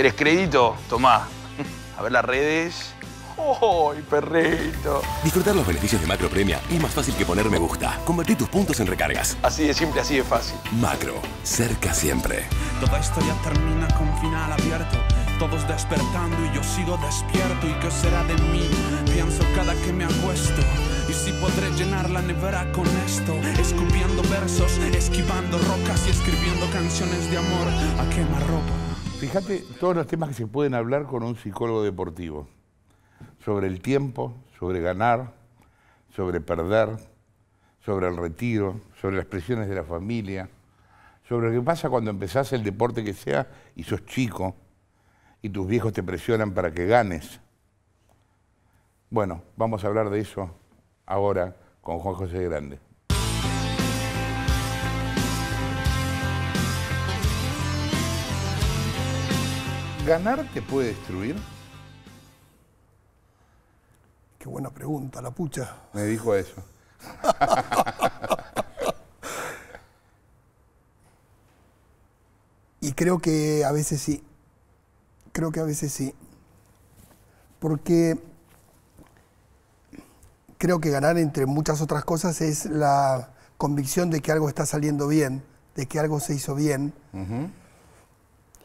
¿Querés crédito? Tomá. A ver las redes. ¡Oh, perrito! Disfrutar los beneficios de Macro Premia es más fácil que poner me gusta. Convertir tus puntos en recargas. Así de simple, así de fácil. Macro, cerca siempre. Toda ya termina con final abierto. Todos despertando y yo sigo despierto. ¿Y qué será de mí? Pienso cada que me acuesto. Y si podré llenar la nevera con esto, escupiendo versos, esquivando rocas y escribiendo canciones de amor a quemarropa. Fíjate todos los temas que se pueden hablar con un psicólogo deportivo. Sobre el tiempo, sobre ganar, sobre perder, sobre el retiro, sobre las presiones de la familia, sobre lo que pasa cuando empezás el deporte que sea y sos chico y tus viejos te presionan para que ganes. Bueno, vamos a hablar de eso ahora con Juan José Grande. ¿Ganar te puede destruir? Qué buena pregunta, la pucha. Me dijo eso. y creo que a veces sí. Creo que a veces sí. Porque creo que ganar, entre muchas otras cosas, es la convicción de que algo está saliendo bien, de que algo se hizo bien.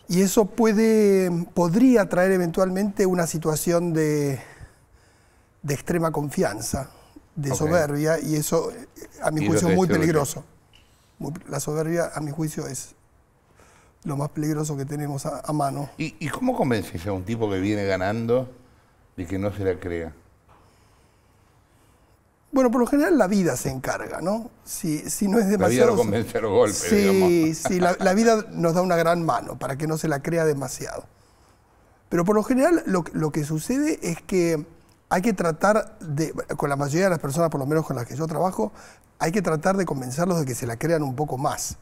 Y eso puede, podría traer eventualmente una situación de, de extrema confianza, de soberbia, y eso a mi juicio es muy peligroso. la soberbia a mi juicio es lo más peligroso que tenemos a, mano. ¿Y, ¿Y cómo convences a un tipo que viene ganando de que no se la crea? Bueno, por lo general la vida se encarga, ¿no? Si, si no es demasiado... La vida convence los golpes, Sí, digamos. sí la, vida nos da una gran mano para que no se la crea demasiado. Pero por lo general lo, que sucede es que hay que tratar de, con la mayoría de las personas, por lo menos con las que yo trabajo, hay que tratar de convencerlos de que se la crean un poco más.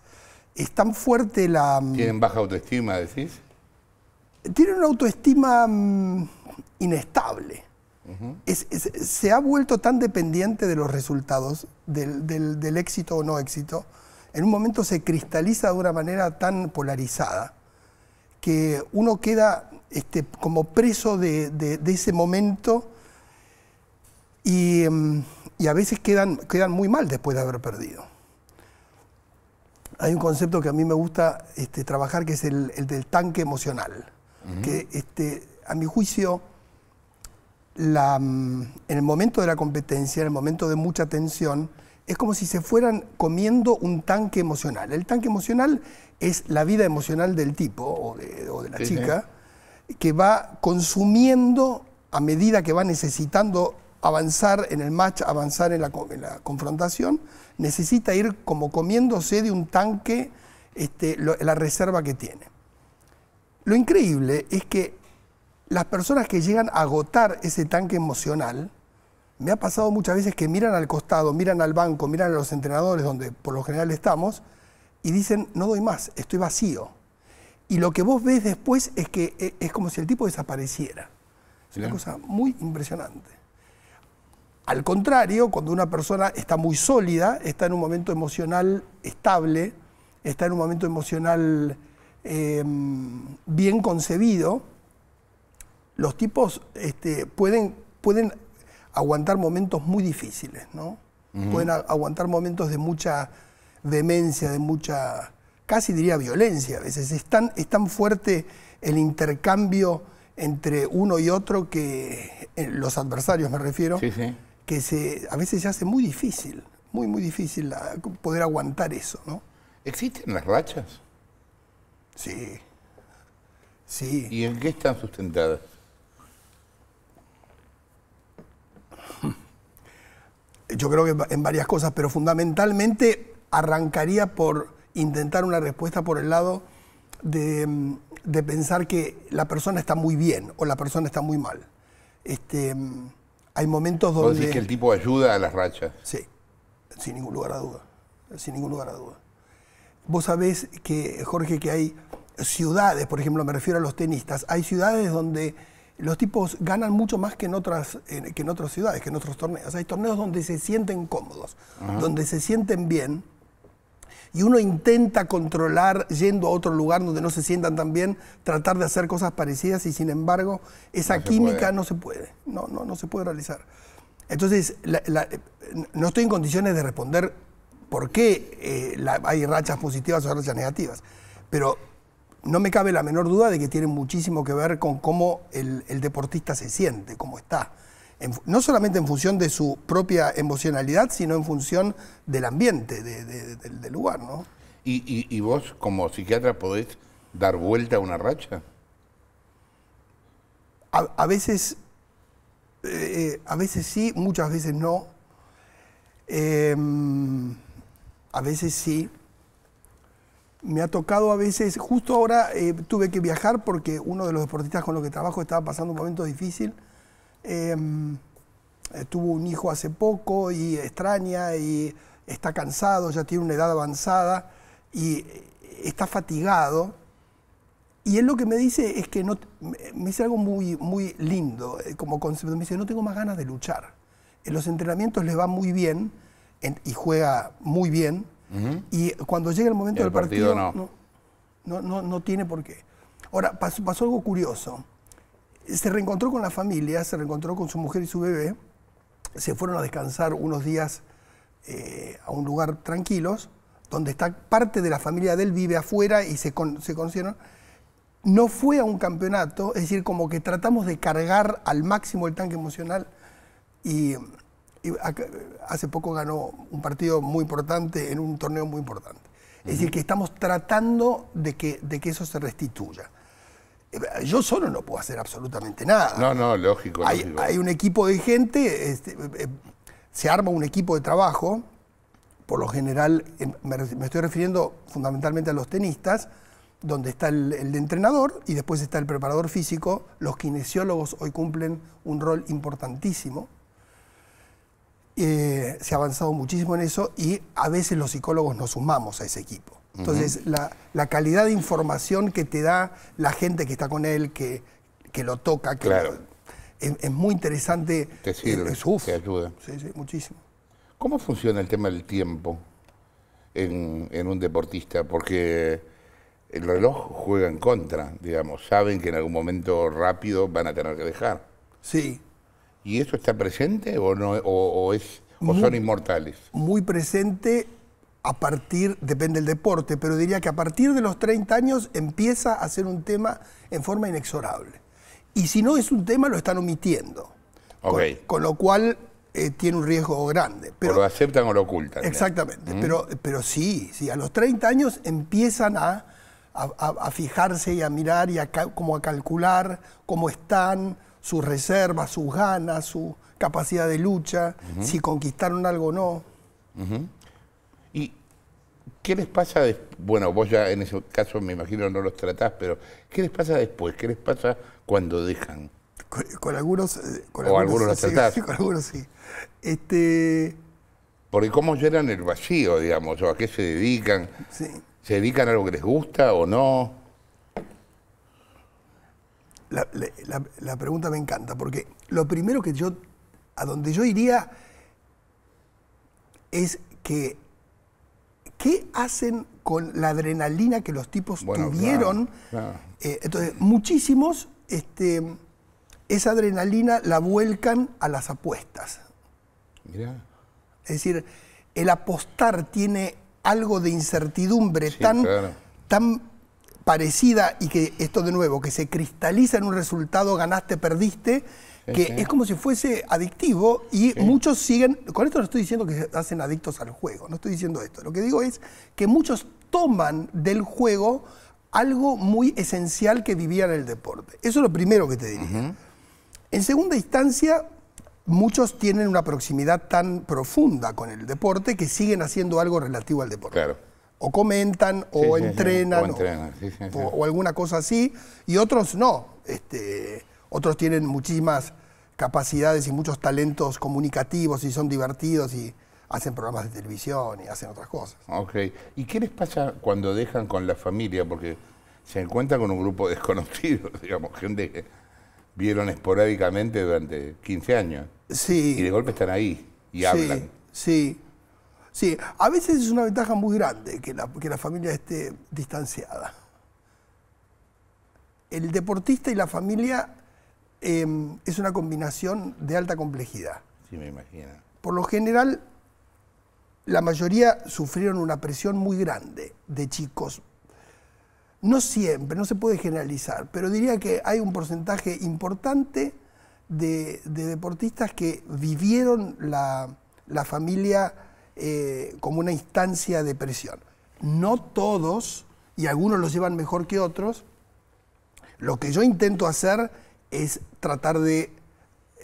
Es tan fuerte la... Mm, ¿Tienen baja autoestima, decís? Tienen una autoestima mm, inestable se ha vuelto tan dependiente de los resultados, del, éxito o no éxito, en un momento se cristaliza de una manera tan polarizada que uno queda este, como preso de, ese momento em, y, a veces quedan, quedan muy mal después de haber perdido. Hay un concepto que a mí me gusta este, trabajar que es el, del tanque emocional, que este, a mi juicio Mm, en el momento de la competencia, en el momento de mucha tensión, es como si se fueran comiendo un tanque emocional. El tanque emocional es la vida emocional del tipo o de, la chica que va consumiendo a medida que va necesitando avanzar en el match, avanzar en la, confrontación, necesita ir como comiéndose de un tanque este, la reserva que tiene. Lo increíble es que las personas que llegan a agotar ese tanque emocional, me ha pasado muchas veces que miran al costado, miran al banco, miran a los entrenadores donde por lo general estamos y dicen, no doy más, estoy vacío. Y lo que vos ves después es que eh, es como si el tipo desapareciera. Es una cosa muy impresionante. Al contrario, cuando una persona está muy sólida, está en un momento emocional estable, está en un momento emocional em, bien concebido, los tipos este, pueden, pueden aguantar momentos muy difíciles, ¿no? Pueden aguantar momentos de mucha demencia, de mucha, casi diría violencia a veces. Es tan, es tan fuerte el intercambio entre uno y otro que, eh, los adversarios me refiero, que se, a veces se hace muy difícil, muy, muy difícil ah, poder aguantar eso, ¿no? ¿Existen las rachas? Sí. Sí. ¿Y en qué están sustentadas? yo creo que en varias cosas, pero fundamentalmente arrancaría por intentar una respuesta por el lado mm, de, pensar que la persona está muy bien o la persona está muy mal. Este, mm, hay momentos donde... que el tipo ayuda a las rachas? Sí, sin ningún lugar a duda, sin ningún lugar a duda. Vos sabés que, Jorge, que hay ciudades, por ejemplo, me refiero a los tenistas, hay ciudades donde los tipos ganan mucho más que en otras, que en otras ciudades, que en otros torneos. Hay torneos donde se sienten cómodos, donde se sienten bien, y uno intenta controlar yendo a otro lugar donde no se sientan tan bien, tratar de hacer cosas parecidas y sin embargo esa química no se puede, no, no, no se puede realizar. Entonces, eh, no estoy en condiciones de responder por qué eh, hay rachas positivas o rachas negativas, pero no me cabe la menor duda de que tiene muchísimo que ver con cómo el, deportista se siente, cómo está. no solamente en función de su propia emocionalidad, sino en función del ambiente, del lugar, ¿Y, vos, como psiquiatra, podés dar vuelta a una racha? A, veces, eh, eh, a veces sí, muchas veces no. Em, a veces sí, me ha tocado a veces, justo ahora eh, tuve que viajar porque uno de los deportistas con los que trabajo estaba pasando un momento difícil. Em, tuvo un hijo hace poco y extraña y está cansado, ya tiene una edad avanzada y eh, está fatigado. Y él lo que me dice es que no, me dice algo muy, muy lindo eh, como concepto. Me dice, no tengo más ganas de luchar. En los entrenamientos le va muy bien y juega muy bien, y cuando llega el momento del partido, no. No, no, tiene por qué. Ahora, pasó, algo curioso. Se reencontró con la familia, se reencontró con su mujer y su bebé, se fueron a descansar unos días eh, a un lugar tranquilos, donde está parte de la familia de él, vive afuera y se, con, se conocieron no fue a un campeonato, es decir, como que tratamos de cargar al máximo el tanque emocional y hace poco ganó un partido muy importante en un torneo muy importante. Es decir, que estamos tratando de que, de que eso se restituya. Eh, yo solo no puedo hacer absolutamente nada. No, no, lógico. Hay, un equipo de gente, este, eh, eh, se arma un equipo de trabajo, por lo general me, estoy refiriendo fundamentalmente a los tenistas, donde está el, el, entrenador y después está el preparador físico. Los kinesiólogos hoy cumplen un rol importantísimo. Eh, se ha avanzado muchísimo en eso y a veces los psicólogos nos sumamos a ese equipo. Entonces, la, calidad de información que te da la gente que está con él, que, lo toca, que es, muy interesante. Te sirve, te ayuda. Sí, sí, muchísimo. ¿Cómo funciona el tema del tiempo en, en un deportista? Porque el reloj juega en contra, digamos. Saben que en algún momento rápido van a tener que dejar. Sí, ¿Y eso está presente o, no, o, es, o son inmortales? Muy presente a partir, depende del deporte, pero diría que a partir de los 30 años empieza a ser un tema en forma inexorable. Y si no es un tema, lo están omitiendo. Con, lo cual eh, tiene un riesgo grande. Pero, o lo aceptan o lo ocultan. Exactamente, ¿Mm? pero, pero sí, sí, a los 30 años empiezan a, fijarse y a mirar y como a calcular cómo están, sus reservas, sus ganas, su capacidad de lucha, si conquistaron algo o no. ¿Y qué les pasa después? Bueno, vos ya en ese caso me imagino no los tratás, pero ¿qué les pasa después? ¿Qué les pasa cuando dejan? Con, algunos... Con algunos, eh, los tratás. Sí, con algunos sí. Este... Porque cómo llenan el vacío, digamos, o a qué se dedican. Sí. ¿Se dedican a algo que les gusta o no? la, pregunta me encanta, porque lo primero que yo, a donde yo iría, es que, ¿qué hacen con la adrenalina que los tipos tuvieron? Eh, entonces, muchísimos, este, esa adrenalina la vuelcan a las apuestas. Es decir, el apostar tiene algo de incertidumbre tan parecida y que esto de nuevo, que se cristaliza en un resultado ganaste, perdiste, que es como si fuese adictivo y muchos siguen, con esto no estoy diciendo que se hacen adictos al juego, no estoy diciendo esto, lo que digo es que muchos toman del juego algo muy esencial que vivía en el deporte. Eso es lo primero que te diría. En segunda instancia, muchos tienen una proximidad tan profunda con el deporte que siguen haciendo algo relativo al deporte. Claro o comentan o, entrenan, o alguna cosa así, y otros no. Este, otros tienen muchísimas capacidades y muchos talentos comunicativos y son divertidos y hacen programas de televisión y hacen otras cosas. Ok. ¿Y qué les pasa cuando dejan con la familia? Porque se encuentran con un grupo desconocido, digamos, gente que vieron esporádicamente durante 15 años. Sí. Y de golpe están ahí y hablan. Sí. Sí, a veces es una ventaja muy grande que la, que la familia esté distanciada. El deportista y la familia em, es una combinación de alta complejidad. Sí, me imagino. Por lo general, la mayoría sufrieron una presión muy grande de chicos. No siempre, no se puede generalizar, pero diría que hay un porcentaje importante de, deportistas que vivieron la, la familia eh, como una instancia de presión. No todos, y algunos los llevan mejor que otros, lo que yo intento hacer es tratar de,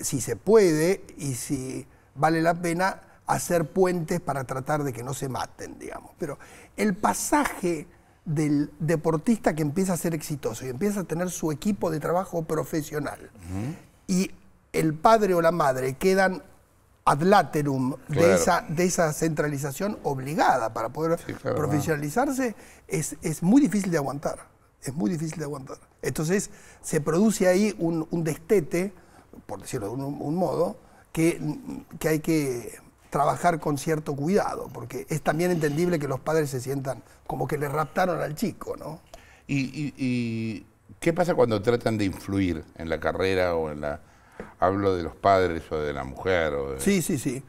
si se puede y si vale la pena, hacer puentes para tratar de que no se maten, digamos. Pero el pasaje del deportista que empieza a ser exitoso y empieza a tener su equipo de trabajo profesional y el padre o la madre quedan ad de, esa, de esa centralización obligada para poder profesionalizarse es, es muy difícil de aguantar. Es muy difícil de aguantar. Entonces se produce ahí un, destete, por decirlo de un, modo, que, hay que trabajar con cierto cuidado, porque es también entendible que los padres se sientan como que le raptaron al chico, ¿no? y qué pasa cuando tratan de influir en la carrera o en la Hablo de los padres o de la mujer. O Sí, sí, sí.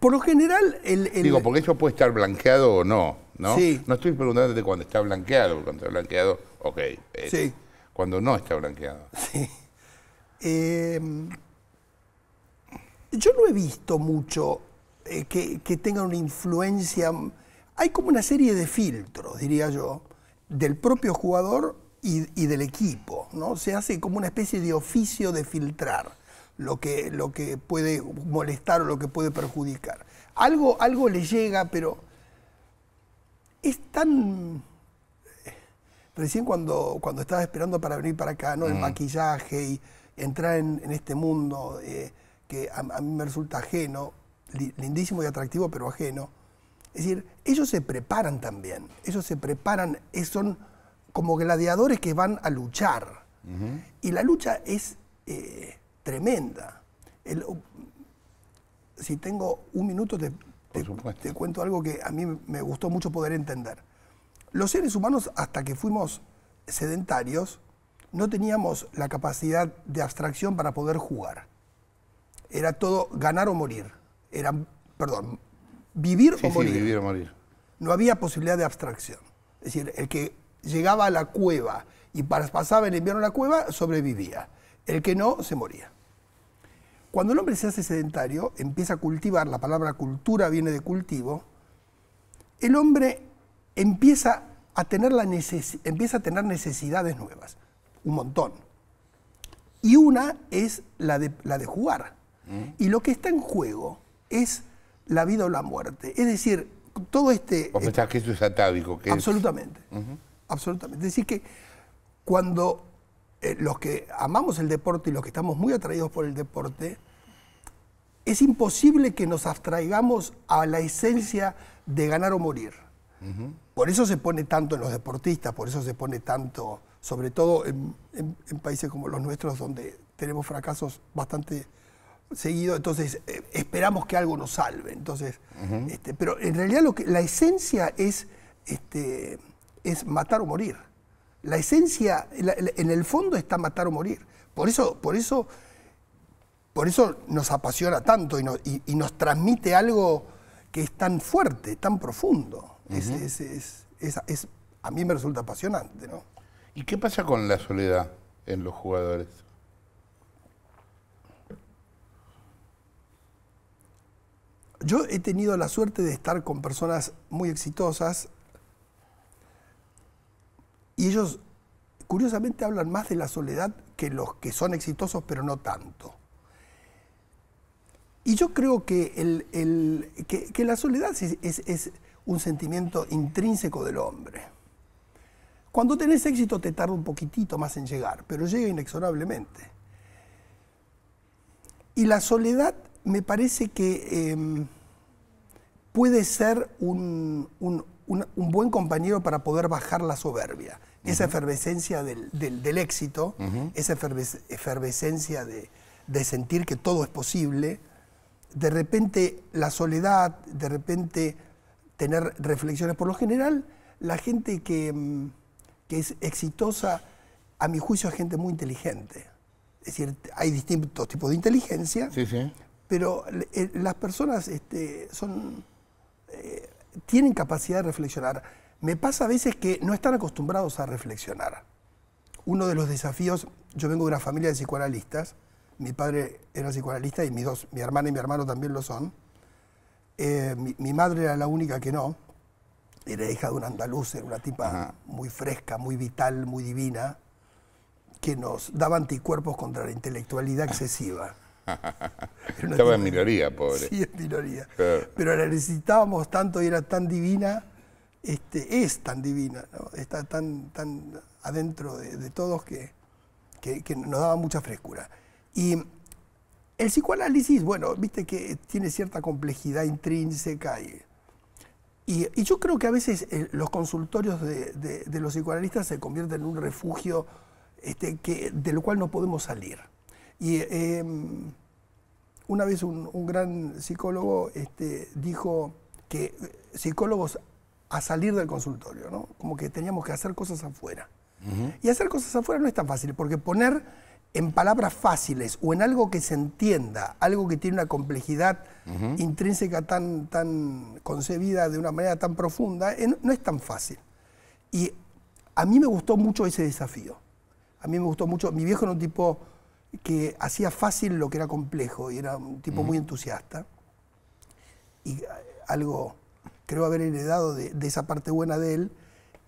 Por lo general... El, Digo, porque eso puede estar blanqueado o no, ¿no? Sí. No estoy de cuando está blanqueado, cuando está blanqueado, ok. Sí. Cuando no está blanqueado. Sí. Em, yo no he visto mucho eh, que, que tenga una influencia... Hay como una serie de filtros, diría yo, del propio jugador y, del equipo. ¿no? Se hace como una especie de oficio de filtrar lo que, lo que puede molestar o lo que puede perjudicar. Algo, algo le llega, pero es tan... Recién cuando, cuando estaba esperando para venir para acá, ¿no? el mm. maquillaje y entrar en, este mundo eh, que a, mí me resulta ajeno, lindísimo y atractivo, pero ajeno. Es decir, ellos se preparan también, ellos se preparan, son como gladiadores que van a luchar. Y la lucha es eh, tremenda. Uh, si tengo un minuto, te, te, cuento algo que a mí me gustó mucho poder entender. Los seres humanos, hasta que fuimos sedentarios, no teníamos la capacidad de abstracción para poder jugar. Era todo ganar o morir. Era, perdón, vivir, o, vivir o morir. No había posibilidad de abstracción. Es decir, el que llegaba a la cueva y pasaba el invierno a la cueva, sobrevivía. El que no, se moría. Cuando el hombre se hace sedentario, empieza a cultivar, la palabra cultura viene de cultivo, el hombre empieza a tener, la empieza a tener necesidades nuevas, un montón. Y una es la de, la de jugar. Mm. Y lo que está en juego es la vida o la muerte. Es decir, todo este... este que eso es atávico. absolutamente. Absolutamente. Es decir, que cuando eh, los que amamos el deporte y los que estamos muy atraídos por el deporte, es imposible que nos abstraigamos a la esencia de ganar o morir. Por eso se pone tanto en los deportistas, por eso se pone tanto, sobre todo en, países como los nuestros, donde tenemos fracasos bastante seguidos, entonces eh, esperamos que algo nos salve. Entonces, este, pero en realidad lo que, la esencia es este, es matar o morir. La esencia, en el fondo está matar o morir. Por eso, por eso, por eso nos apasiona tanto y nos, transmite algo que es tan fuerte, tan profundo. es, a mí me resulta apasionante. ¿Y qué pasa con la soledad en los jugadores? Yo he tenido la suerte de estar con personas muy exitosas y ellos, curiosamente, hablan más de la soledad que los que son exitosos, pero no tanto. Y yo creo que, la soledad es, un sentimiento intrínseco del hombre. Cuando tenés éxito te tarda un poquitito más en llegar, pero llega inexorablemente. Y la soledad me parece que em, puede ser un, un, buen compañero para poder bajar la soberbia, esa efervescencia del, éxito, esa efervescencia de, sentir que todo es posible, de repente la soledad, de repente tener reflexiones. Por lo general, la gente que, mm, es exitosa, a mi juicio, es gente muy inteligente. Es decir, hay distintos tipos de inteligencia, pero eh, las personas este, son... Eh, tienen capacidad de reflexionar. Me pasa a veces que no están acostumbrados a reflexionar. Uno de los desafíos, yo vengo de una familia de psicoanalistas, mi padre era psicoanalista y mis dos, mi hermana y mi hermano también lo son. Eh, mi, madre era la única que no, era hija de un andaluz, era una tipa muy fresca, muy vital, muy divina, que nos daba anticuerpos contra la intelectualidad excesiva. Estaba en minoría, pobre. Sí, en minoría. Pero la necesitábamos tanto y era tan divina, este, es tan divina, está tan, tan adentro de, todos que, nos daba mucha frescura. Y el psicoanálisis, bueno, viste que tiene cierta complejidad intrínseca y, yo creo que a veces eh, los consultorios de, los psicoanalistas se convierten en un refugio este, que, de lo cual no podemos salir. Y em, una vez un, gran psicólogo este, dijo que eh, psicólogos a salir del consultorio, ¿no? Como que teníamos que hacer cosas afuera. Y hacer cosas afuera no es tan fácil, porque poner en palabras fáciles o en algo que se entienda, algo que tiene una complejidad intrínseca tan, tan concebida de una manera tan profunda, eh, no es tan fácil. Y a mí me gustó mucho ese desafío. A mí me gustó mucho. Mi viejo era un tipo que hacía fácil lo que era complejo y era un tipo muy entusiasta. Y eh, algo creo haber heredado de, esa parte buena de él.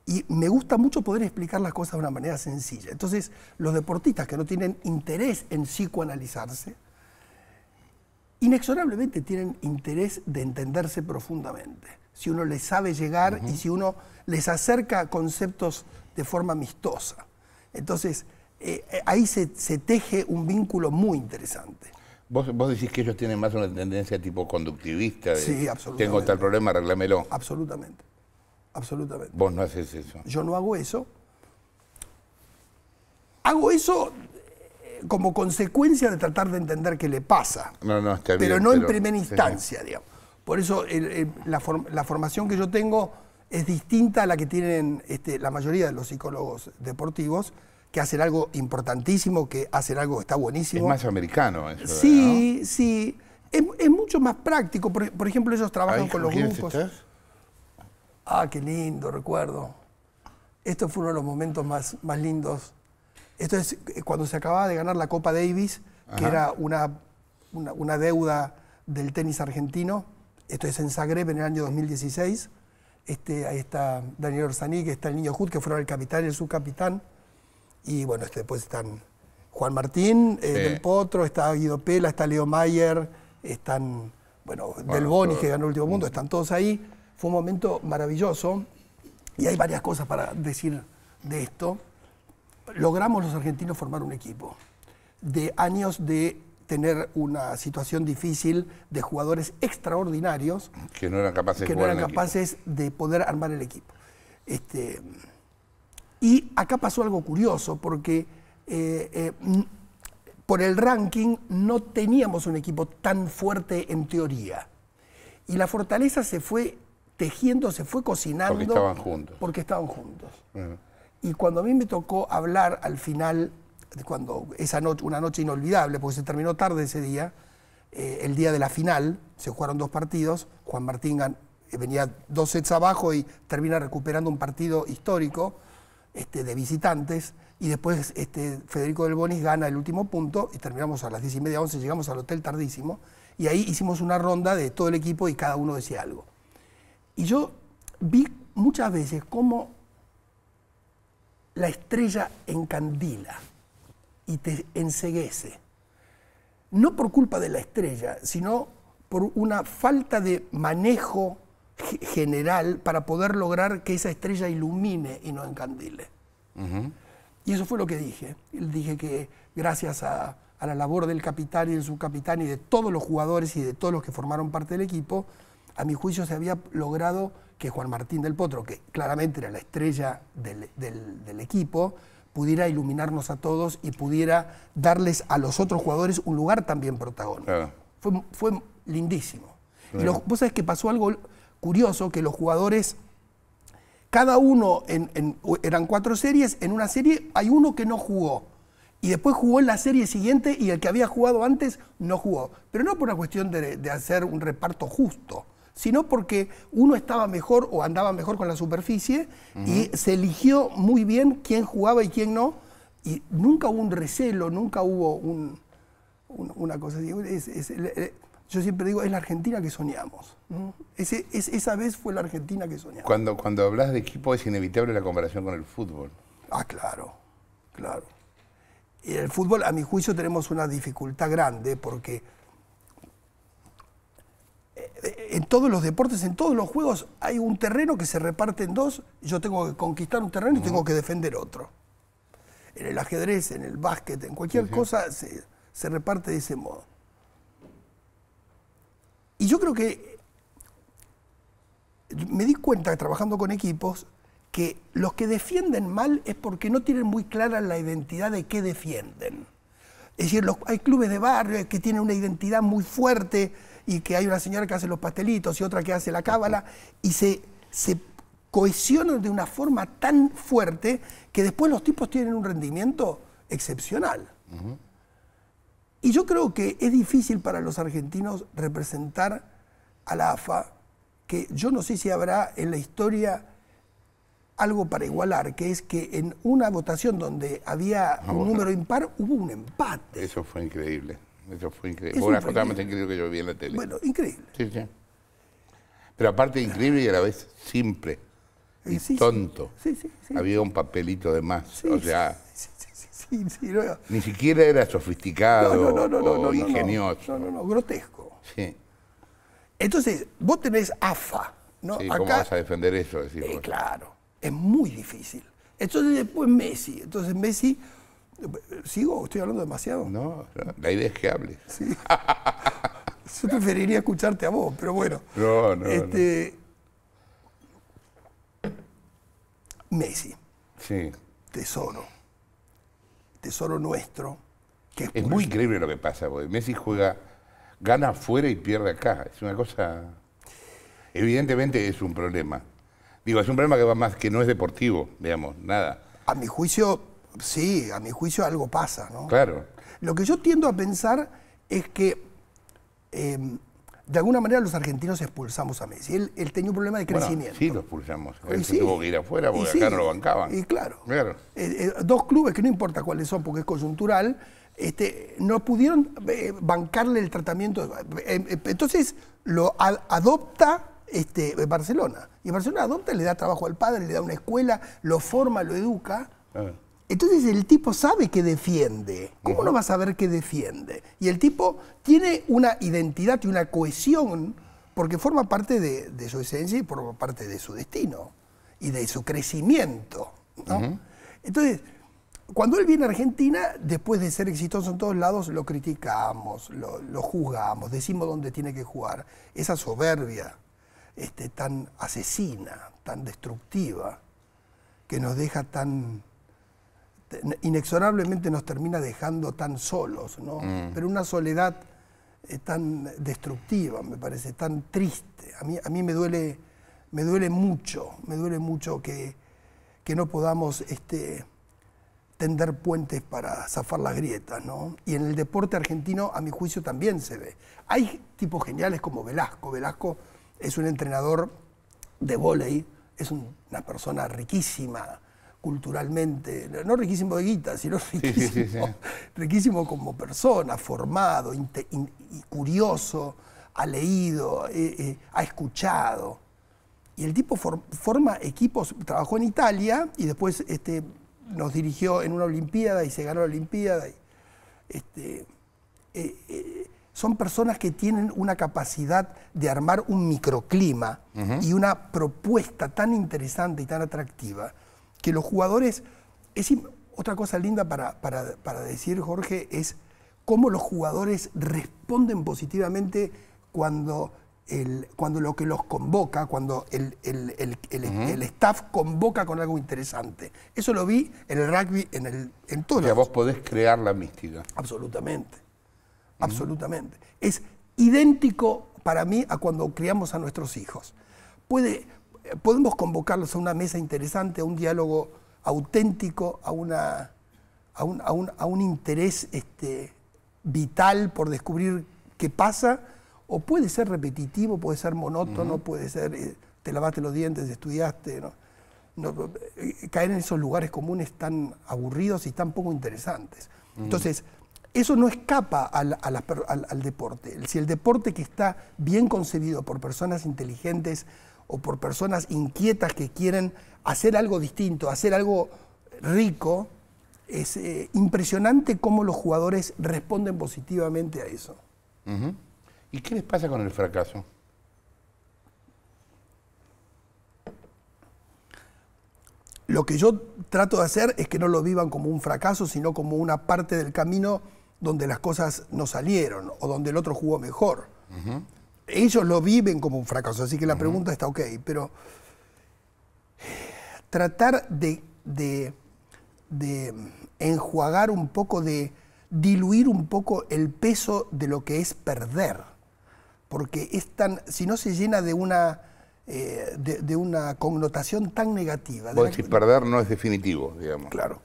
Y me gusta mucho poder explicar las cosas de una manera sencilla. Entonces, los deportistas que no tienen interés en psicoanalizarse, inexorablemente tienen interés de entenderse profundamente. Si uno les sabe llegar y si uno les acerca conceptos de forma amistosa. Entonces, eh, eh, ahí se, teje un vínculo muy interesante. Vos, decís que ellos tienen más una tendencia tipo conductivista. sí, absolutamente. Tengo tal problema, arreglámelo. Absolutamente. Absolutamente. Vos no haces eso. Yo no hago eso. Hago eso eh, como consecuencia de tratar de entender qué le pasa. No, no, está bien, pero no en primera instancia, digamos. Por eso la, formación que yo tengo es distinta a la que tienen este, la mayoría de los psicólogos deportivos, que hacen algo importantísimo, que hacer algo que está buenísimo. Es más americano eso. Sí, sí. Es, es, mucho más práctico. Por, ejemplo, ellos trabajan con los grupos. Ah, qué lindo, recuerdo. Esto fue uno de los momentos más, más lindos. Esto es eh, cuando se acababa de ganar la Copa Davis, que era una, una, deuda del tenis argentino. Esto es en Zagreb en el año 2016. Este, ahí está Daniel Orsani, que está el niño Hood, que fueron el capitán y el subcapitán. Y bueno, este, después están Juan Martín eh, del Potro, está Guido Pela, está Leo Mayer, están, bueno, Del Boni, que ganó el último mundo, mm. están todos ahí. Fue un momento maravilloso y hay varias cosas para decir de esto. Logramos los argentinos formar un equipo de años de tener una situación difícil de jugadores extraordinarios que no eran capaces, que no eran capaces de poder armar el equipo. Este, y acá pasó algo curioso porque eh, eh, por el ranking no teníamos un equipo tan fuerte en teoría. Y la fortaleza se fue tejiendo, se fue cocinando. Porque estaban juntos. Porque estaban juntos. Y cuando a mí me tocó hablar al final, cuando esa noche, una noche inolvidable, porque se terminó tarde ese día, eh, el día de la final, se jugaron dos partidos, Juan Martín venía dos sets abajo y termina recuperando un partido histórico. Este, de visitantes y después este, Federico del Bonis gana el último punto y terminamos a las 10 y media, 11, llegamos al hotel tardísimo y ahí hicimos una ronda de todo el equipo y cada uno decía algo. Y yo vi muchas veces cómo la estrella encandila y te enseguece. No por culpa de la estrella, sino por una falta de manejo general para poder lograr que esa estrella ilumine y no encandile. Y eso fue lo que dije. Dije que gracias a, la labor del capitán y del subcapitán y de todos los jugadores y de todos los que formaron parte del equipo, a mi juicio se había logrado que Juan Martín del Potro, que claramente era la estrella del, equipo, pudiera iluminarnos a todos y pudiera darles a los otros jugadores un lugar también protagónico. Fue, lindísimo. Y lo, vos sabés que pasó algo curioso que los jugadores, cada uno, en, eran cuatro series, en una serie hay uno que no jugó. Y después jugó en la serie siguiente y el que había jugado antes no jugó. Pero no por una cuestión de, hacer un reparto justo, sino porque uno estaba mejor o andaba mejor con la superficie y se eligió muy bien quién jugaba y quién no. Y nunca hubo un recelo, nunca hubo una cosa así. Yo siempre digo, es la Argentina que soñamos. Ese, esa vez fue la Argentina que soñamos. Cuando, cuando hablas de equipo es inevitable la comparación con el fútbol. Ah, claro, claro. Y en el fútbol, a mi juicio, tenemos una dificultad grande porque eh, en todos los deportes, en todos los juegos, hay un terreno que se reparte en dos. Yo tengo que conquistar un terreno y tengo que defender otro. En el ajedrez, en el básquet, en cualquier cosa, se reparte de ese modo. Y yo creo que me di cuenta trabajando con equipos que los que defienden mal es porque no tienen muy clara la identidad de qué defienden. Es decir, hay clubes de barrio que tienen una identidad muy fuerte y que hay una señora que hace los pastelitos y otra que hace la cábala y se, se cohesionan de una forma tan fuerte que después los tipos tienen un rendimiento excepcional. Y yo creo que es difícil para los argentinos representar a la AFA, que yo no sé si habrá en la historia algo para igualar, que es que en una votación donde había un número impar hubo un empate. Eso fue increíble. Eso fue increíble. Fue una más increíble que yo vi en la tele. Bueno, increíble. Sí, sí. Pero aparte increíble y a la vez simple eh, y tonto. Había un papelito de más. o sea, Ni siquiera era sofisticado o ingenioso. No, no, no, grotesco. Sí. Entonces, vos tenés AFA. ¿no? ¿cómo vas a defender eso? Eh, claro, es muy difícil. Entonces después Messi. Entonces Messi... ¿Sigo? ¿Estoy hablando demasiado? No, la idea es que hable. Sí. Yo preferiría escucharte a vos, pero bueno. Este, Messi. Sí. Tesoro solo nuestro. Que es, muy increíble lo que pasa, porque Messi juega, gana afuera y pierde acá. Es una cosa. Evidentemente es un problema. Digo, es un problema que va más que no es deportivo, digamos, nada. A mi juicio, sí, a mi juicio algo pasa, ¿no? Claro. Lo que yo tiendo a pensar es que em, de alguna manera los argentinos expulsamos a Messi. Él, tenía un problema de crecimiento. sí, lo expulsamos. Él se tuvo que ir afuera porque acá no lo bancaban. Y claro. Eh, eh, dos clubes que no importa cuáles son porque es coyuntural, este, no pudieron eh, bancarle el tratamiento. entonces lo adopta este, Barcelona. Y Barcelona adopta, le da trabajo al padre, le da una escuela, lo forma, lo educa. Ah. Entonces el tipo sabe que defiende. ¿Cómo no va a saber que defiende? Y el tipo tiene una identidad y una cohesión porque forma parte de, su esencia y forma parte de su destino y de su crecimiento. Entonces, cuando él viene a Argentina, después de ser exitoso en todos lados, lo criticamos, lo, juzgamos, decimos dónde tiene que jugar. Esa soberbia este, tan asesina, tan destructiva, que nos deja tan inexorablemente nos termina dejando tan solos, mm. Pero una soledad eh, tan destructiva, me parece, tan triste. A mí, me, duele, mucho, me duele mucho que, no podamos este, tender puentes para zafar las grietas, Y en el deporte argentino, a mi juicio, también se ve. Hay tipos geniales como Velasco. Velasco es un entrenador de vóley, es una persona riquísima, culturalmente, no riquísimo de guita, sino riquísimo, riquísimo como persona, formado, curioso, ha leído, eh, eh, ha escuchado. Y el tipo forma equipos, trabajó en Italia y después este, nos dirigió en una Olimpiada y se ganó la Olimpiada. Este, eh, son personas que tienen una capacidad de armar un microclima y una propuesta tan interesante y tan atractiva que los jugadores, es otra cosa linda para, para, decir, Jorge, es cómo los jugadores responden positivamente cuando, el, cuando lo que los convoca, cuando el, el, staff convoca con algo interesante. Eso lo vi en el rugby, en, el, en O vos podés crear la mística. Absolutamente, absolutamente. Es idéntico para mí a cuando criamos a nuestros hijos. Puede, podemos convocarlos a una mesa interesante, a un diálogo auténtico, a, a, un, interés este, vital por descubrir qué pasa, o puede ser repetitivo, puede ser monótono, puede ser eh, te lavaste los dientes, estudiaste. Eh, eh, caer en esos lugares comunes tan aburridos y tan poco interesantes. Entonces, eso no escapa al, al, deporte. Si el deporte que está bien concebido por personas inteligentes, o por personas inquietas que quieren hacer algo distinto, hacer algo rico, es eh, impresionante cómo los jugadores responden positivamente a eso. ¿Y qué les pasa con el fracaso? Lo que yo trato de hacer es que no lo vivan como un fracaso, sino como una parte del camino donde las cosas no salieron o donde el otro jugó mejor ellos lo viven como un fracaso. Así que la pregunta está ok, pero tratar de, de, enjuagar un poco, de diluir un poco el peso de lo que es perder. Porque es tan, si no se llena de una, eh, de, una connotación tan negativa. si perder no es definitivo, digamos. Claro.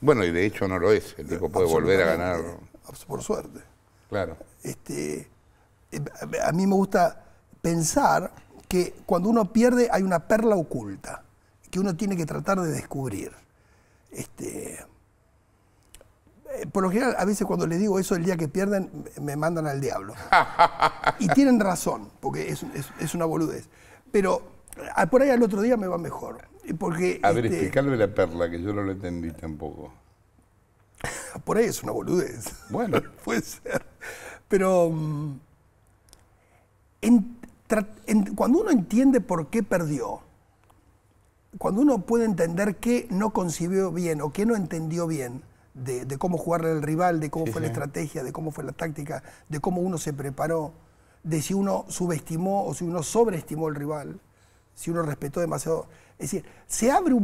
Bueno, y de hecho no lo es. El tipo puede volver a ganar. Por suerte. Claro. Este, a mí me gusta pensar que cuando uno pierde hay una perla oculta que uno tiene que tratar de descubrir. Este, eh, por lo general, a veces cuando les digo eso el día que pierden, me mandan al diablo. y tienen razón, porque es, una boludez. Pero ah, por ahí al otro día me va mejor. Porque, a ver, este, la perla, que yo no lo entendí tampoco. por ahí es una boludez. Bueno. Puede ser. Pero mm, cuando uno entiende por qué perdió, cuando uno puede entender qué no concibió bien o qué no entendió bien de, cómo jugarle al rival, de cómo fue la estrategia, de cómo fue la táctica, de cómo uno se preparó, de si uno subestimó o si uno sobreestimó al rival, si uno respetó demasiado. Es decir, se abre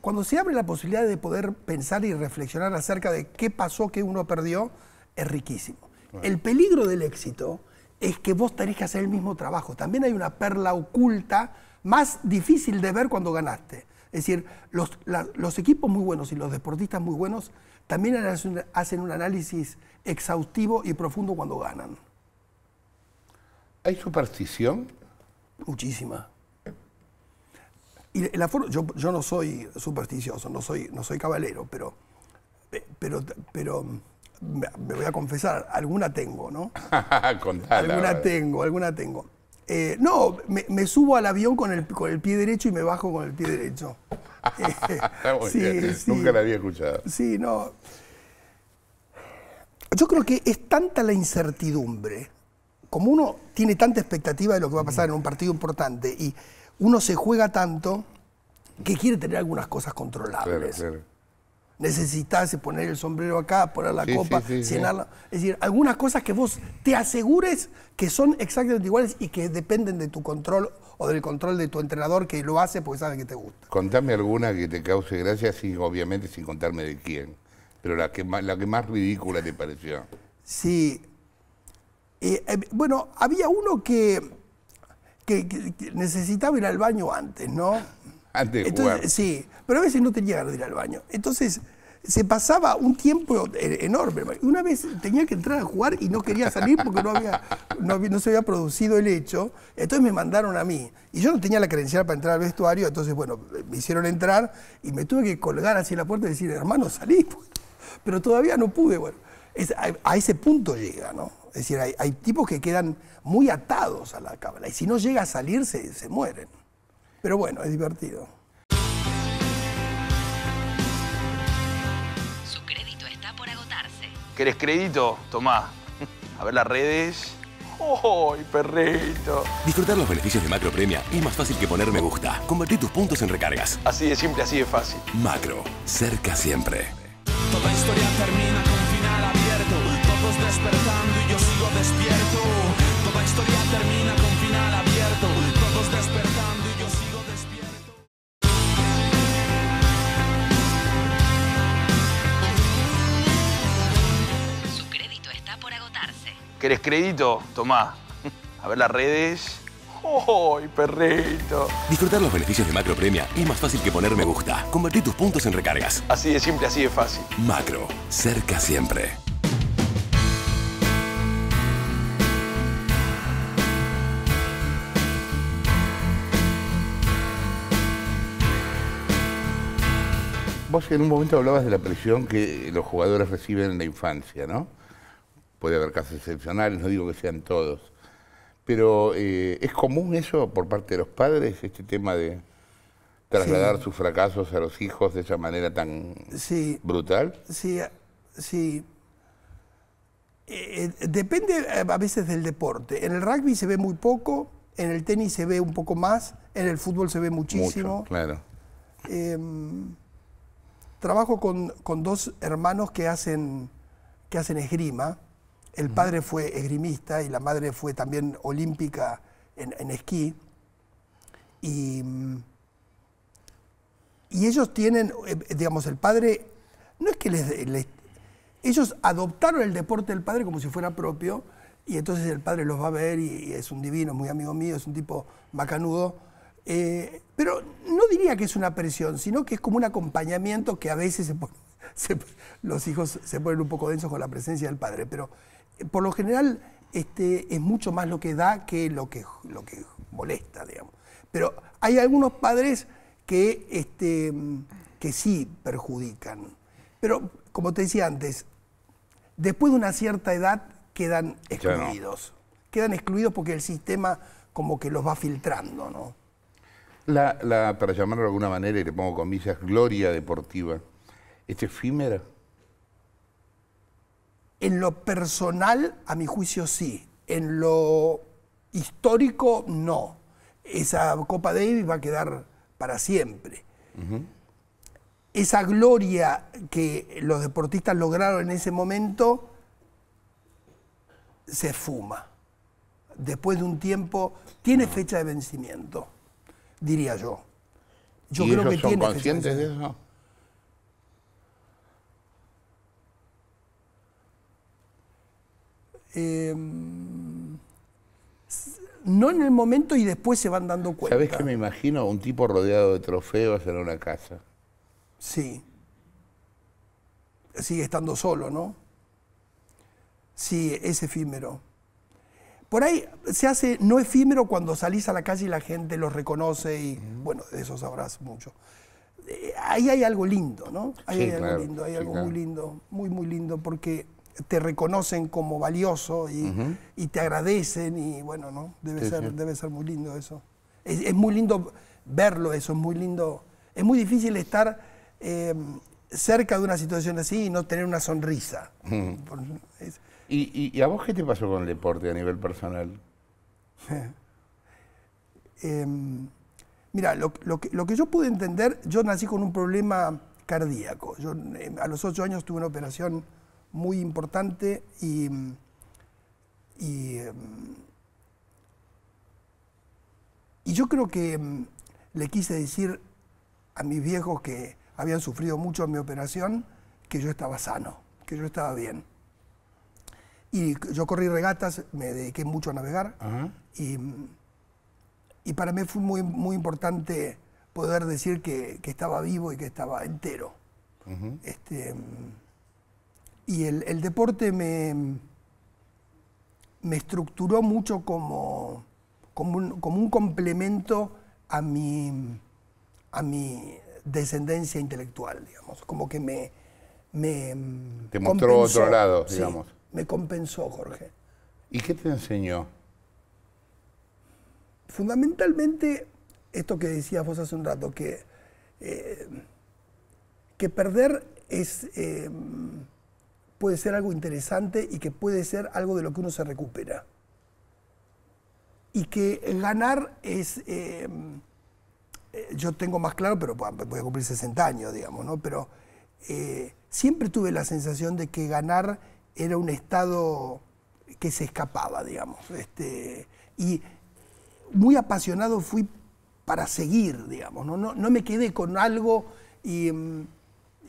cuando se abre la posibilidad de poder pensar y reflexionar acerca de qué pasó, qué uno perdió, es riquísimo. El peligro del éxito es que vos tenés que hacer el mismo trabajo. También hay una perla oculta más difícil de ver cuando ganaste. Es decir, los, equipos muy buenos y los deportistas muy buenos también hacen, un análisis exhaustivo y profundo cuando ganan. ¿Hay superstición? Muchísima. Y yo, no soy supersticioso, no soy, no soy cabalero, pero, eh, pero, pero me voy a confesar, alguna tengo, ¿no? Contala, alguna tengo, alguna tengo. Eh, no, me, subo al avión con el, con el pie derecho y me bajo con el pie derecho. sí, Nunca la había escuchado. Sí, no. Yo creo que es tanta la incertidumbre, como uno tiene tanta expectativa de lo que va a pasar en un partido importante y uno se juega tanto que quiere tener algunas cosas controlables. Claro, necesitase poner el sombrero acá, poner la copa, sí, Es decir, algunas cosas que vos te asegures que son exactamente iguales y que dependen de tu control o del control de tu entrenador que lo hace porque sabe que te gusta. Contame alguna que te cause gracia, sí, obviamente sin contarme de quién, pero la que más, la que más ridícula te pareció. Sí. Eh, eh, bueno, había uno que, que necesitaba ir al baño antes, ¿no? antes de Sí, pero a veces no tenía que ir al baño. Entonces se pasaba un tiempo e-, enorme. Una vez tenía que entrar a jugar y no quería salir porque no, había, no, se había producido el hecho. Entonces me mandaron a mí. Y yo no tenía la credencial para entrar al vestuario. Entonces, bueno, me hicieron entrar y me tuve que colgar hacia la puerta y decir, hermano, salí. Pero todavía no pude. Bueno, a, a, ese punto llega, ¿no? Es decir, hay, hay, tipos que quedan muy atados a la cábala. Y si no llega a salir, se, se mueren. Pero bueno, es divertido. Su crédito está por agotarse. ¿Querés crédito? Tomá. A ver las redes. ¡Oh, perrito! Disfrutar los beneficios de Macro Premia es más fácil que poner me gusta. Convertir tus puntos en recargas. Así de simple, así de fácil. Macro, cerca siempre. Toda historia termina ¿Querés crédito? Tomá. A ver las redes. ¡Ay, perrito! Disfrutar los beneficios de Macro Premia es más fácil que poner me gusta. Convertí tus puntos en recargas. Así de simple, así de fácil. Macro, cerca siempre. Vos en un momento hablabas de la presión que los jugadores reciben en la infancia, ¿no? puede haber casos excepcionales, no digo que sean todos. Pero eh, ¿es común eso por parte de los padres, este tema de trasladar sus fracasos a los hijos de esa manera tan brutal? Sí, sí. Eh, eh, depende a veces del deporte. En el rugby se ve muy poco, en el tenis se ve un poco más, en el fútbol se ve muchísimo. Mucho, claro. Em, trabajo con, dos hermanos que hacen, que hacen esgrima el padre fue esgrimista y la madre fue también olímpica en, esquí. Y, ellos tienen, eh, digamos, el padre, no es que les, Ellos adoptaron el deporte del padre como si fuera propio y entonces el padre los va a ver y, es un divino, muy amigo mío, es un tipo macanudo. Eh, pero no diría que es una presión, sino que es como un acompañamiento que a veces los hijos se ponen un poco densos con la presencia del padre, pero por lo general este, es mucho más lo que da que lo que, lo que molesta, digamos. Pero hay algunos padres que, este, que sí perjudican. Pero, como te decía antes, después de una cierta edad quedan excluidos. Quedan excluidos porque el sistema como que los va filtrando, ¿no? La, para llamarlo de alguna manera, y le pongo comillas, gloria deportiva, es este efímera. En lo personal, a mi juicio sí. En lo histórico, no. Esa Copa Davis va a quedar para siempre. Esa gloria que los deportistas lograron en ese momento se fuma. Después de un tiempo, tiene fecha de vencimiento, diría yo. Yo creo que son tiene conscientes de eso? Em, no en el momento y después se van dando cuenta. ¿Sabes qué me imagino? Un tipo rodeado de trofeos en una casa. Sí. Sigue estando solo, ¿no? Sí, es efímero. Por ahí se hace no efímero cuando salís a la calle y la gente los reconoce y, bueno, de eso sabrás mucho. Eh, ahí hay algo lindo, ¿no? hay algo lindo, hay algo muy lindo, muy, muy lindo, porque te reconocen como valioso y, te agradecen y bueno, ¿no? Debe, ser, debe ser muy lindo eso. Es, muy lindo verlo eso, es muy lindo. Es muy difícil estar em, cerca de una situación así y no tener una sonrisa. ¿Y, y, a vos qué te pasó con el deporte a nivel personal? Em, mira, lo, lo, que, yo pude entender, yo nací con un problema cardíaco. Yo em, a los ocho años tuve una operación muy importante em, y, yo creo que em, le quise decir a mis viejos que habían sufrido mucho en mi operación que yo estaba sano, que yo estaba bien. Y yo corrí regatas, me dediqué mucho a navegar em, y, para mí fue muy, muy importante poder decir que, estaba vivo y que estaba entero y el, deporte me, me, estructuró mucho como, como, un, complemento a mi, a mi descendencia intelectual, digamos, como que me... me mm, Te mostró otro lado, digamos. Me compensó, Jorge. ¿Y qué te enseñó? Fundamentalmente, esto que decías vos hace un rato, que, eh, que perder es... Eh, puede ser algo interesante y que puede ser algo de lo que uno se recupera. Y que ganar es... Em, eh, yo tengo más claro, pero voy a cumplir 60 años, digamos, ¿no? Pero eh, siempre tuve la sensación de que ganar era un estado que se escapaba, digamos. Este, y muy apasionado fui para seguir, digamos, ¿no? No, no me quedé con algo y... Em,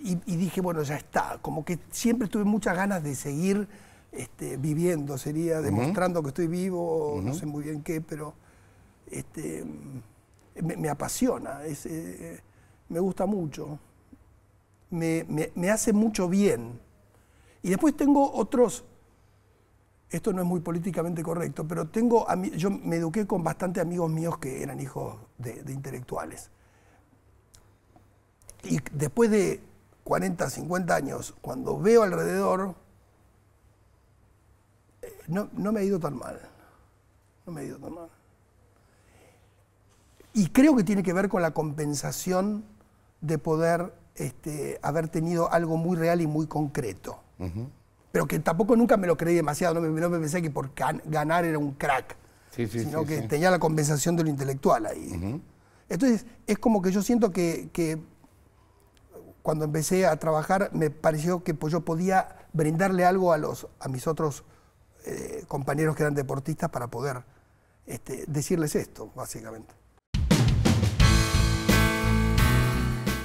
y, dije, bueno, ya está. Como que siempre tuve muchas ganas de seguir este, viviendo, sería demostrando que estoy vivo, no sé muy bien qué, pero este, me, apasiona, eh, me gusta mucho, me, hace mucho bien. Y después tengo otros esto no es muy políticamente correcto, pero tengo, yo me eduqué con bastantes amigos míos que eran hijos de intelectuales. Y después de 40, 50 años, cuando veo alrededor, eh, no, me ha ido tan mal. No me ha ido tan mal. Y creo que tiene que ver con la compensación de poder este, haber tenido algo muy real y muy concreto. Pero que tampoco nunca me lo creí demasiado, no me, pensé que por ganar era un crack, sino que tenía la compensación de lo intelectual ahí. Entonces, es como que yo siento que, que cuando empecé a trabajar me pareció que pues, yo podía brindarle algo a, mis otros eh, compañeros que eran deportistas para poder este, decirles esto, básicamente.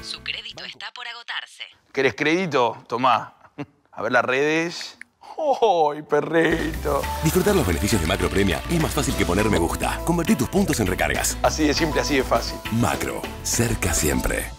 Su crédito está por agotarse. ¿Querés crédito? Tomá. A ver las redes. ¡Ay, perrito! Disfrutar los beneficios de Macro Premia es más fácil que poner me gusta. Convertir tus puntos en recargas. Así de simple, así de fácil. Macro. Cerca siempre.